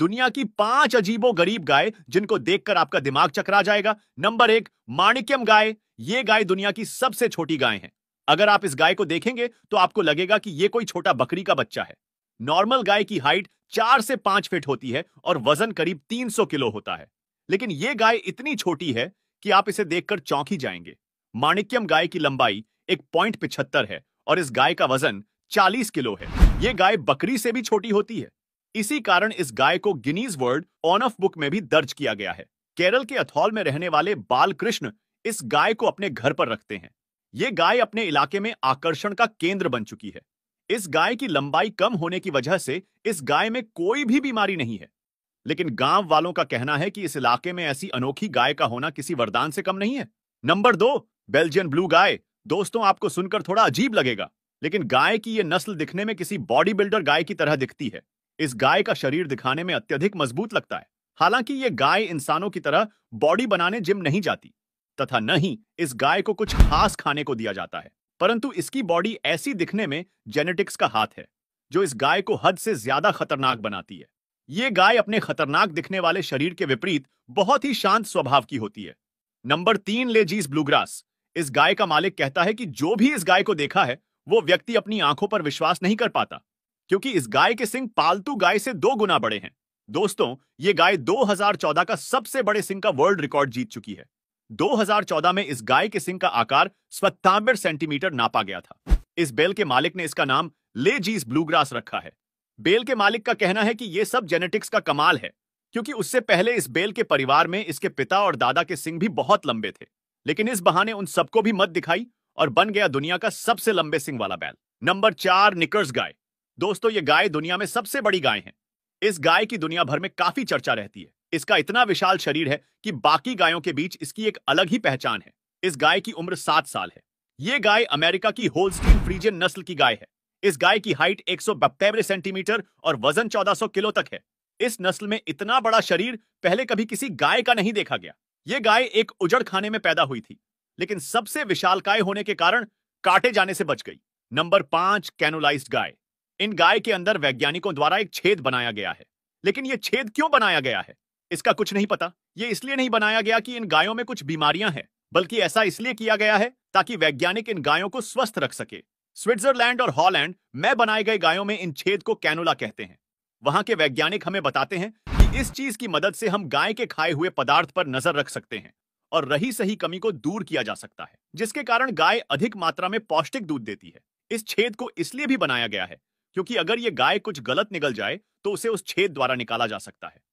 दुनिया की पांच अजीबो गरीब गाय जिनको देखकर आपका दिमाग चकरा जाएगा नंबर एक माणिक्यम गाय ये गाय दुनिया की सबसे छोटी गाय है अगर आप इस गाय को देखेंगे तो आपको लगेगा कि यह कोई छोटा बकरी का बच्चा है नॉर्मल गाय की हाइट चार से पांच फीट होती है और वजन करीब तीन सौ किलो होता है लेकिन यह गाय इतनी छोटी है कि आप इसे देखकर चौंक ही जाएंगे माणिक्यम गाय की लंबाई एक पॉइंट पिछहत्तर है और इस गाय का वजन चालीस किलो है यह गाय बकरी से भी छोटी होती है इसी कारण इस गाय को गिनीज वर्ल्ड ऑफ बुक में भी दर्ज किया गया है केरल के अथौल में रहने वाले बालकृष्ण इस गाय को अपने घर पर रखते हैं ये गाय अपने इलाके में आकर्षण का केंद्र बन चुकी है इस गाय की लंबाई कम होने की वजह से इस गाय में कोई भी बीमारी नहीं है लेकिन गांव वालों का कहना है कि इस इलाके में ऐसी अनोखी गाय का होना किसी वरदान से कम नहीं है नंबर दो बेल्जियन ब्लू गाय दोस्तों आपको सुनकर थोड़ा अजीब लगेगा लेकिन गाय की यह नस्ल दिखने में किसी बॉडी बिल्डर गाय की तरह दिखती है इस गाय का शरीर दिखाने में अत्यधिक मजबूत लगता है हालांकि ये गाय इंसानों की तरह बॉडी बनाने जिम नहीं जाती तथा न ही इस गाय को कुछ खास खाने को दिया जाता है परंतु इसकी बॉडी ऐसी दिखने में जेनेटिक्स का हाथ है जो इस गाय को हद से ज्यादा खतरनाक बनाती है ये गाय अपने खतरनाक दिखने वाले शरीर के विपरीत बहुत ही शांत स्वभाव की होती है नंबर तीन ले लेजीज ब्लूग्रास इस गाय का मालिक कहता है कि जो भी इस गाय को देखा है वो व्यक्ति अपनी आंखों पर विश्वास नहीं कर पाता क्योंकि इस गाय के सिंह पालतू गाय से दो गुना बड़े हैं दोस्तों ये गाय 2014 का सबसे बड़े सिंह का वर्ल्ड रिकॉर्ड जीत चुकी है 2014 में इस गाय के सिंह का आकार सत्तानवे सेंटीमीटर नापा गया था इस बेल के मालिक ने इसका नाम ले लेजीस ब्लूग्रास रखा है बेल के मालिक का कहना है कि यह सब जेनेटिक्स का कमाल है क्योंकि उससे पहले इस बेल के परिवार में इसके पिता और दादा के सिंह भी बहुत लंबे थे लेकिन इस बहाने उन सबको भी मत दिखाई और बन गया दुनिया का सबसे लंबे सिंह वाला बैल नंबर चार निकर्स गाय दोस्तों ये गाय दुनिया में सबसे बड़ी गाय है इस गाय की दुनिया भर में काफी चर्चा रहती है इसका इतना विशाल शरीर है कि बाकी गायों के बीच इसकी एक अलग ही पहचान है इस गाय की उम्र सात साल है ये गाय अमेरिका की होलस्टीन फ्रीजियन नस्ल की गाय है इस गाय की हाइट एक सेंटीमीटर और वजन 1400 किलो तक है इस नस्ल में इतना बड़ा शरीर पहले कभी किसी गाय का नहीं देखा गया ये गाय एक उजड़ खाने में पैदा हुई थी लेकिन सबसे विशालकाय होने के कारण काटे जाने से बच गई नंबर पांच कैनोलाइज गाय इन गाय के अंदर वैज्ञानिकों द्वारा एक छेद बनाया गया है लेकिन यह छेद क्यों बनाया गया है इसका कुछ नहीं पता ये इसलिए नहीं बनाया गया कि इन गायों में कुछ बीमारियां हैं बल्कि ऐसा इसलिए किया गया है ताकि वैज्ञानिक इन गायों को स्वस्थ रख सके स्विट्जरलैंड और हॉलैंड में बनाए गए गायों में इन छेद को कैनोला कहते हैं वहां के वैज्ञानिक हमें बताते हैं कि इस चीज की मदद से हम गाय के खाए हुए पदार्थ पर नजर रख सकते हैं और रही सही कमी को दूर किया जा सकता है जिसके कारण गाय अधिक मात्रा में पौष्टिक दूध देती है इस छेद को इसलिए भी बनाया गया है क्योंकि अगर ये गाय कुछ गलत निकल जाए तो उसे उस छेद द्वारा निकाला जा सकता है